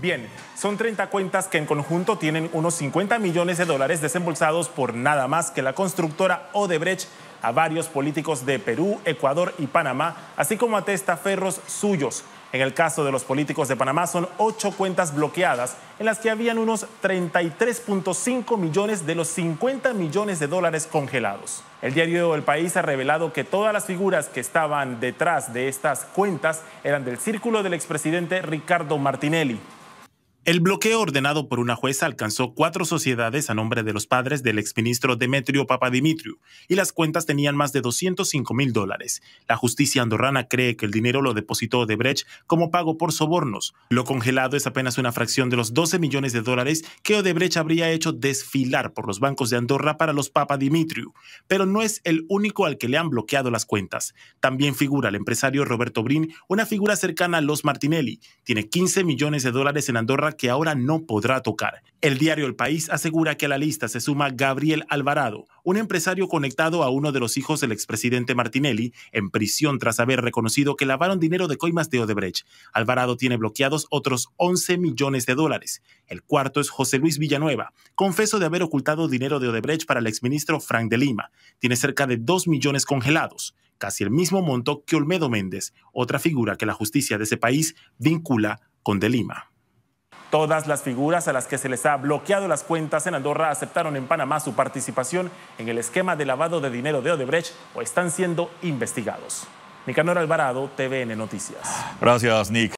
Bien, son 30 cuentas que en conjunto tienen unos 50 millones de dólares desembolsados por nada más que la constructora Odebrecht a varios políticos de Perú, Ecuador y Panamá, así como a testaferros suyos. En el caso de los políticos de Panamá son ocho cuentas bloqueadas en las que habían unos 33.5 millones de los 50 millones de dólares congelados. El diario El País ha revelado que todas las figuras que estaban detrás de estas cuentas eran del círculo del expresidente Ricardo Martinelli. El bloqueo ordenado por una jueza alcanzó cuatro sociedades a nombre de los padres del exministro Demetrio Papadimitriou y las cuentas tenían más de 205 mil dólares. La justicia andorrana cree que el dinero lo depositó Odebrecht como pago por sobornos. Lo congelado es apenas una fracción de los 12 millones de dólares que Odebrecht habría hecho desfilar por los bancos de Andorra para los Papadimitriou, pero no es el único al que le han bloqueado las cuentas. También figura el empresario Roberto Brin, una figura cercana a los Martinelli. Tiene 15 millones de dólares en Andorra que ahora no podrá tocar. El diario El País asegura que a la lista se suma Gabriel Alvarado, un empresario conectado a uno de los hijos del expresidente Martinelli, en prisión tras haber reconocido que lavaron dinero de coimas de Odebrecht. Alvarado tiene bloqueados otros 11 millones de dólares. El cuarto es José Luis Villanueva, confeso de haber ocultado dinero de Odebrecht para el exministro Frank de Lima. Tiene cerca de 2 millones congelados casi el mismo monto que Olmedo Méndez, otra figura que la justicia de ese país vincula con De Lima. Todas las figuras a las que se les ha bloqueado las cuentas en Andorra aceptaron en Panamá su participación en el esquema de lavado de dinero de Odebrecht o están siendo investigados. Nicanor Alvarado, TVN Noticias. Gracias, Nick.